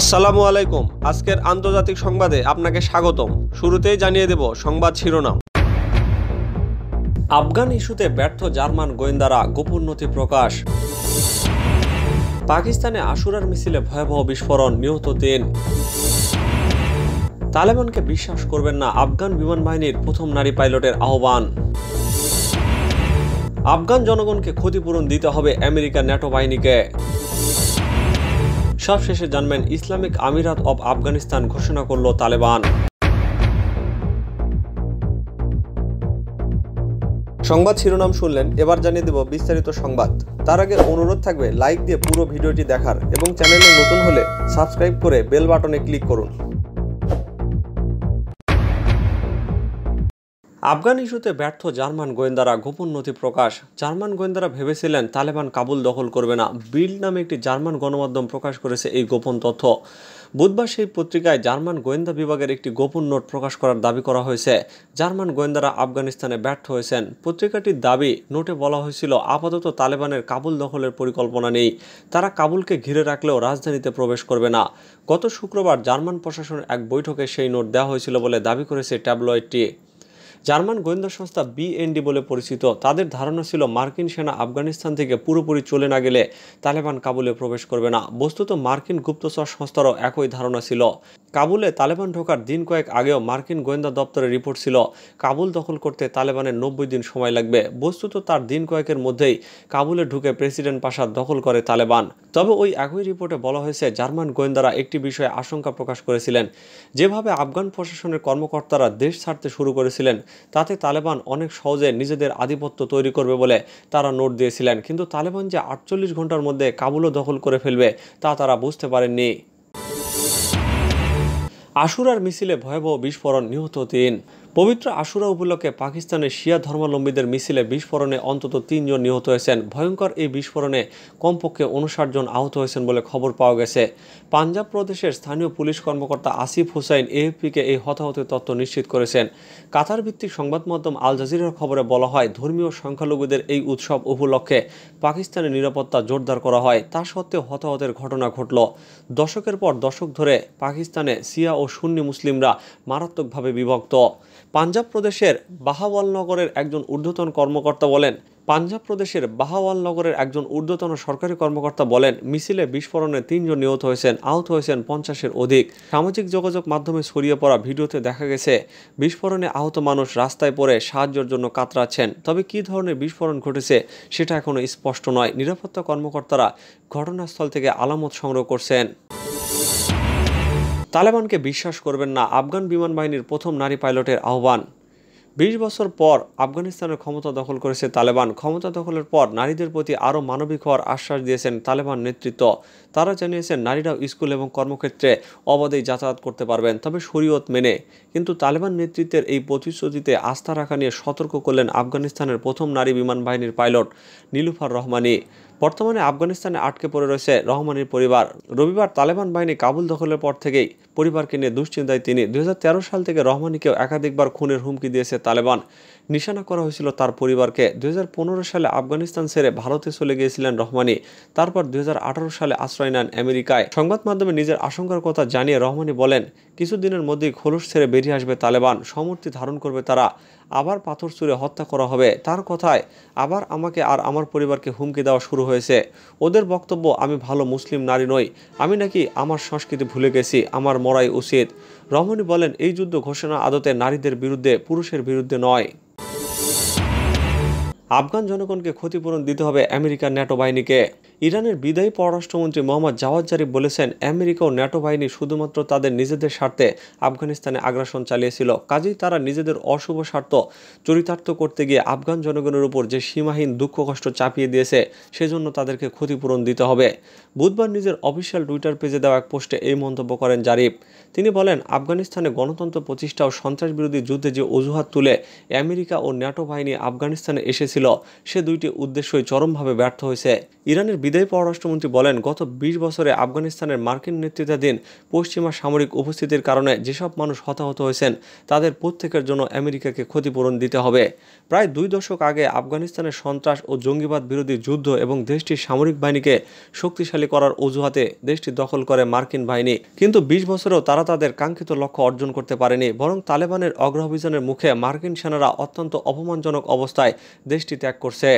আসসালামু আলাইকুম আজকের আন্তর্জাতিক সংবাদে আপনাকে স্বাগতম শুরুতেই জানিয়ে দেব সংবাদ শিরোনাম আফগান ইস্যুতে ব্যর্থ জার্মান গোয়েন্দারা গোপন নথি প্রকাশ পাকিস্তানে আশুরার মিছিলে ভয়াবহ বিস্ফোরণ নিহত তিন তালেবানকে বিশ্বাস করবেন না আফগান বিমান বাহিনীর প্রথম নারী পাইলটের আহ্বান আফগান জনগণকে ক্ষতিপূরণ দিতে হবে আমেরিকা ন্যাটো বাহিনীকে সব শেষে জানবেন ইসলামিক আমিরাত অব আফগানিস্তান ঘোষণা করল তালেবান সংবাদ শিরোনাম শুনলেন এবার জানিয়ে দেব বিস্তারিত সংবাদ তার আগে অনুরোধ থাকবে লাইক দিয়ে পুরো ভিডিওটি দেখার এবং চ্যানেলে নতুন হলে সাবস্ক্রাইব করে বেল বাটনে ক্লিক করুন আফগান ইস্যুতে ব্যর্থ জার্মান গোয়েন্দারা গোপন নথি প্রকাশ জার্মান গোয়েন্দারা ভেবেছিলেন তালেবান কাবুল দখল করবে না বিল্ড নামে একটি জার্মান গণমাধ্যম প্রকাশ করেছে এই গোপন তথ্য বুধবার সেই পত্রিকায় জার্মান গোয়েন্দা বিভাগের একটি গোপন নোট প্রকাশ করার দাবি করা হয়েছে জার্মান গোয়েন্দারা আফগানিস্তানে ব্যর্থ হয়েছেন পত্রিকাটির দাবি নোটে বলা হয়েছিল আপাতত তালেবানের কাবুল দখলের পরিকল্পনা নেই তারা কাবুলকে ঘিরে রাখলেও রাজধানীতে প্রবেশ করবে না গত শুক্রবার জার্মান প্রশাসনের এক বৈঠকে সেই নোট দেওয়া হয়েছিল বলে দাবি করেছে ট্যাবলয়েডটি জার্মান গোয়েন্দা সংস্থা বিএনডি বলে পরিচিত তাদের ধারণা ছিল মার্কিন সেনা আফগানিস্তান থেকে পুরোপুরি চলে না গেলে তালেবান কাবুলে প্রবেশ করবে না বস্তুত মার্কিন গুপ্তচর সংস্থারও একই ধারণা ছিল কাবুলে তালেবান ঢোকার দিন কয়েক আগেও মার্কিন গোয়েন্দা দপ্তরের রিপোর্ট ছিল কাবুল দখল করতে তালেবানের নব্বই দিন সময় লাগবে বস্তুত তার দিন কয়েকের মধ্যেই কাবুলে ঢুকে প্রেসিডেন্ট পাশা দখল করে তালেবান তবে ওই একই রিপোর্টে বলা হয়েছে জার্মান গোয়েন্দারা একটি বিষয়ে আশঙ্কা প্রকাশ করেছিলেন যেভাবে আফগান প্রশাসনের কর্মকর্তারা দেশ ছাড়তে শুরু করেছিলেন তাতে তালেবান অনেক সহজে নিজেদের আধিপত্য তৈরি করবে বলে তারা নোট দিয়েছিলেন কিন্তু তালেবান যে আটচল্লিশ ঘন্টার মধ্যে কাবুলও দখল করে ফেলবে তা তারা বুঝতে পারেননি আশুরার মিছিলে ভয়াবহ বিস্ফোরণ নিহত তিন পবিত্র আশুরা উপলক্ষে পাকিস্তানে শিয়া ধর্মাবলম্বীদের মিছিলে বিস্ফোরণে অন্তত তিনজন নিহত হয়েছেন ভয়ঙ্কর এই বিস্ফোরণে কমপক্ষে উনষাট জন আহত হয়েছেন বলে খবর পাওয়া গেছে পাঞ্জাব প্রদেশের স্থানীয় পুলিশ কর্মকর্তা আসিফ হুসাইন এএফপিকে এই হতাহতের তথ্য নিশ্চিত করেছেন কাতার ভিত্তিক সংবাদ মাধ্যম আল জাজিরার খবরে বলা হয় ধর্মীয় সংখ্যালঘুদের এই উৎসব উপলক্ষে পাকিস্তানের নিরাপত্তা জোরদার করা হয় তা সত্ত্বেও হতাহতের ঘটনা ঘটল দশকের পর দশক ধরে পাকিস্তানে সিয়া ও সুন্নি মুসলিমরা মারাত্মকভাবে বিভক্ত পাঞ্জাব প্রদেশের নগরের একজন ঊর্ধ্বতন কর্মকর্তা বলেন পাঞ্জাব প্রদেশের নগরের একজন ঊর্ধ্বতন সরকারি কর্মকর্তা বলেন মিছিলে বিস্ফোরণে তিনজন নিহত হয়েছেন আহত হয়েছেন পঞ্চাশের অধিক সামাজিক যোগাযোগ মাধ্যমে ছড়িয়ে পড়া ভিডিওতে দেখা গেছে বিস্ফোরণে আহত মানুষ রাস্তায় পড়ে সাহায্যের জন্য কাতরাচ্ছেন তবে কি ধরনের বিস্ফোরণ ঘটেছে সেটা এখনও স্পষ্ট নয় নিরাপত্তা কর্মকর্তারা ঘটনাস্থল থেকে আলামত সংগ্রহ করছেন তালেবানকে বিশ্বাস করবেন না আফগান বিমান বাহিনীর প্রথম নারী পাইলটের আহ্বান বিশ বছর পর আফগানিস্তানের ক্ষমতা দখল করেছে তালেবান ক্ষমতা দখলের পর নারীদের প্রতি আরও মানবিক হওয়ার আশ্বাস দিয়েছেন তালেবান নেতৃত্ব তারা জানিয়েছেন নারীরাও স্কুল এবং কর্মক্ষেত্রে অবাধেই যাতায়াত করতে পারবেন তবে শরীয়ত মেনে কিন্তু তালেবান নেতৃত্বের এই প্রতিশ্রুতিতে আস্থা রাখা নিয়ে সতর্ক করলেন আফগানিস্তানের প্রথম নারী বিমান বাহিনীর পাইলট নীলুফার রহমানি বর্তমানে আফগানিস্তানে আটকে পড়ে রয়েছে রহমানির পরিবার রবিবার তালেবান বাহিনী কাবুল দখলের পর থেকেই পরিবারকে নিয়ে দুশ্চিন্তায় তিনি দু সাল থেকে রহমানিকেও একাধিকবার খুনের হুমকি দিয়েছে তালেবান নিশানা করা হয়েছিল তার পরিবারকে দু সালে আফগানিস্তান ছেড়ে ভারতে চলে গিয়েছিলেন রহমানি তারপর দু সালে আশ্রয় নেন আমেরিকায় সংবাদ মাধ্যমে নিজের আশঙ্কার কথা জানিয়ে রহমানি বলেন কিছুদিনের মধ্যেই খোলস ছেড়ে বেরিয়ে আসবে তালেবান সমর্থি ধারণ করবে তারা আবার পাথর ছুঁড়ে হত্যা করা হবে তার কথায় আবার আমাকে আর আমার পরিবারকে হুমকি দেওয়া শুরু হয়েছে ওদের বক্তব্য আমি ভালো মুসলিম নারী নই আমি নাকি আমার সংস্কৃতি ভুলে গেছি আমার মরাই উচিত রমণী বলেন এই যুদ্ধ ঘোষণা আদতে নারীদের বিরুদ্ধে পুরুষের বিরুদ্ধে নয় আফগান জনগণকে ক্ষতিপূরণ দিতে হবে আমেরিকার ন্যাটো বাহিনীকে ইরানের বিদায়ী পররাষ্ট্রমন্ত্রী মোহাম্মদ জাওয়াদ জারিফ বলেছেন আমেরিকা ও ন্যাটো বাহিনী শুধুমাত্র তাদের নিজেদের স্বার্থে আফগানিস্তানে আগ্রাসন চালিয়েছিল কাজেই তারা নিজেদের অশুভ স্বার্থ চরিতার্থ করতে গিয়ে আফগান জনগণের উপর যে সীমাহীন দুঃখ কষ্ট চাপিয়ে দিয়েছে সেজন্য তাদেরকে ক্ষতিপূরণ দিতে হবে বুধবার নিজের অফিসিয়াল টুইটার পেজে দেওয়া এক পোস্টে এই মন্তব্য করেন জারিফ তিনি বলেন আফগানিস্তানে গণতন্ত্র প্রতিষ্ঠা ও সন্ত্রাস বিরোধী যুদ্ধে যে অজুহাত তুলে আমেরিকা ও ন্যাটো বাহিনী আফগানিস্তানে এসেছিল সে দুইটি উদ্দেশ্যই চরমভাবে ব্যর্থ হয়েছে ইরানের বিদায়ী পররাষ্ট্রমন্ত্রী বলেন গত ২০ বছরে আফগানিস্তানের মার্কিন নেতৃত্বাধীন পশ্চিমা সামরিক উপস্থিতির কারণে যেসব মানুষ হতাহত হয়েছেন তাদের প্রত্যেকের জন্য আমেরিকাকে ক্ষতিপূরণ দিতে হবে প্রায় দুই দশক আগে আফগানিস্তানের সন্ত্রাস ও জঙ্গিবাদ বিরোধী যুদ্ধ এবং দেশটির সামরিক বাহিনীকে শক্তিশালী করার অজুহাতে দেশটি দখল করে মার্কিন বাহিনী কিন্তু ২০ বছরেও তারা তাদের কাঙ্ক্ষিত লক্ষ্য অর্জন করতে পারেনি বরং তালেবানের অগ্রাভিযানের মুখে মার্কিন সেনারা অত্যন্ত অপমানজনক অবস্থায় দেশটি ত্যাগ করছে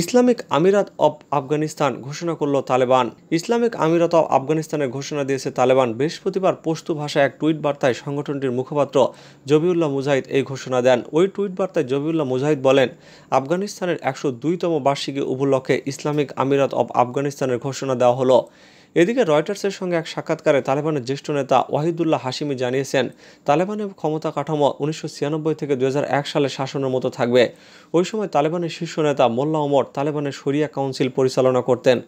ইসলামিক আমিরাত অব আফগানিস্তান ঘোষণা করল তালেবান ইসলামিক আমিরাত অব আফগানিস্তানের ঘোষণা দিয়েছে তালেবান বৃহস্পতিবার পশতু ভাষায় এক টুইট বার্তায় সংগঠনটির মুখপাত্র জবিউল্লাহ মুজাহিদ এই ঘোষণা দেন ওই টুইট বার্তায় জবিউল্লাহ মুজাহিদ বলেন আফগানিস্তানের একশো দুইতম বার্ষিকী উপলক্ষে ইসলামিক আমিরাত অব আফগানিস্তানের ঘোষণা দেওয়া হলো এদিকে রয়টার্সের সঙ্গে এক সাক্ষাৎকারে তালেবানের জ্যেষ্ঠ নেতা ওয়াহিদুল্লাহ হাসিমি জানিয়েছেন তালেবানের ক্ষমতা কাঠামো উনিশশো থেকে দু সালে শাসনের মতো থাকবে ওই সময় তালেবানের শীর্ষ নেতা মোল্লা ওমর তালেবানের শরিয়া কাউন্সিল পরিচালনা করতেন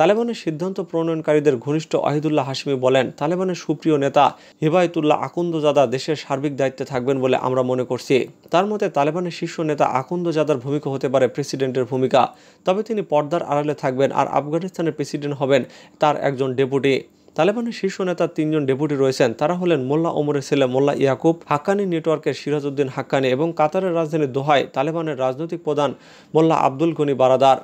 তালেবানের সিদ্ধান্ত প্রণয়নকারীদের ঘনিষ্ঠ আহিদুল্লাহ হাসিমি বলেন তালেবানের সুপ্রিয় নেতা হিবায়তুল্লাহ আকুন্দজাদা দেশের সার্বিক দায়িত্বে থাকবেন বলে আমরা মনে করছি তার মতে তালেবানের শীর্ষ নেতা আকুন্দজাদার ভূমিকা হতে পারে প্রেসিডেন্টের ভূমিকা তবে তিনি পর্দার আড়ালে থাকবেন আর আফগানিস্তানের প্রেসিডেন্ট হবেন তার একজন ডেপুটি তালেবানের শীর্ষ নেতা তিনজন ডেপুটি রয়েছেন তারা হলেন মোল্লা ওমরের ছেলে মোল্লা ইয়াকুব হাক্কানি নেটওয়ার্কের সিরাজউদ্দিন হাক্কানি এবং কাতারের রাজধানী দোহায় তালেবানের রাজনৈতিক প্রধান মোল্লা আব্দুল গনি বারাদার